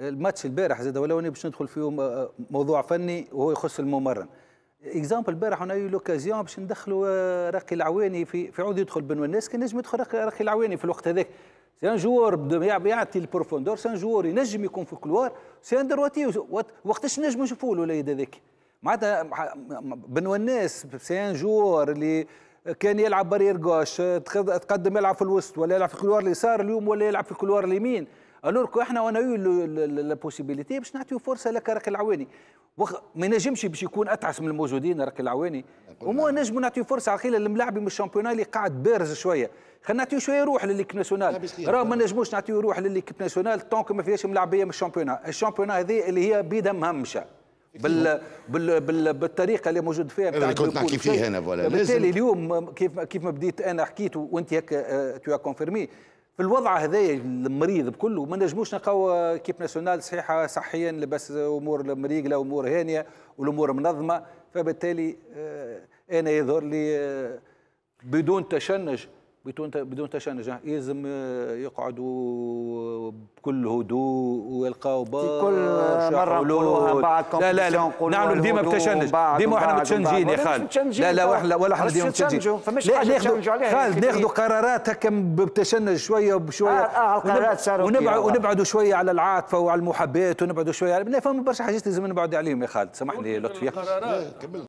الماتش البارح زاد ولو باش ندخل فيه آه، آه، موضوع فني وهو يخص الممرن اكزامبل البارح انا لوكازيون باش ندخلوا آه، راقي العواني في في عود يدخل بنو الناس كان نجم يدخل راقي العواني في الوقت هذاك سي ان جوار يعطي البروفوندور سي ان جوار ينجم يكون في الكلوار سي ان درواتي وقتاش نجم نشوفوا الوليد هذاك معناتها بنو الناس سي ان جوار اللي كان يلعب بارير غوش تقدم يلعب في الوسط ولا يلعب في الكلوار اليسار اليوم ولا يلعب في الكلوار اليمين الور كو احنا وانا لا بوسيبيليتي باش نعطيو فرصه لك راك العواني وخ... ما ينجمش باش يكون اتعس من الموجودين راك العواني ومو نجم نعطيو فرصه على خلال الملاعب من الشامبيونان اللي قاعد بارز شويه خلينا نعطيو شويه روح للليك ناسيونال راه ما نجموش نعطيو روح للليك ناسيونال طونك ما فيهاش ملاعبيه من الشامبيونان الشامبيونان هذه اللي هي بيدها مهمشه بال... بال... بال... بالطريقه اللي موجود فيها أيوة، اللي كنت نحكي فيه انا فوالا بالتالي اليوم كيف كيف ما بديت انا حكيت وانت هكا آه، تو كونفيرمي في الوضع هذايا المريض بكله ما نجموش نلقاو كيب ناسيونال صحيحه صحيا لبس امور مريقله امور هانيه والامور منظمه فبالتالي آه، انا يظهر لي آه، بدون تشنج بدون تشنج يلزم آه، يقعدوا بكل هدوء ويلقاو بار كل مره نقولوها بعد لا لا لا نعملوا ديما بتشنج ديما احنا متشنجين يا خالد لا لا احنا ولا احنا ديما متشنجين خالد ناخذوا قرارات هكا بتشنج شويه وبشويه اه, آه، القرارات صاروا ونبعد ونبعدوا شويه على العاطفه وعلى المحبات ونبعدوا شويه فما برشا حاجات لازم نبعد عليهم يا خالد سامحني لطفي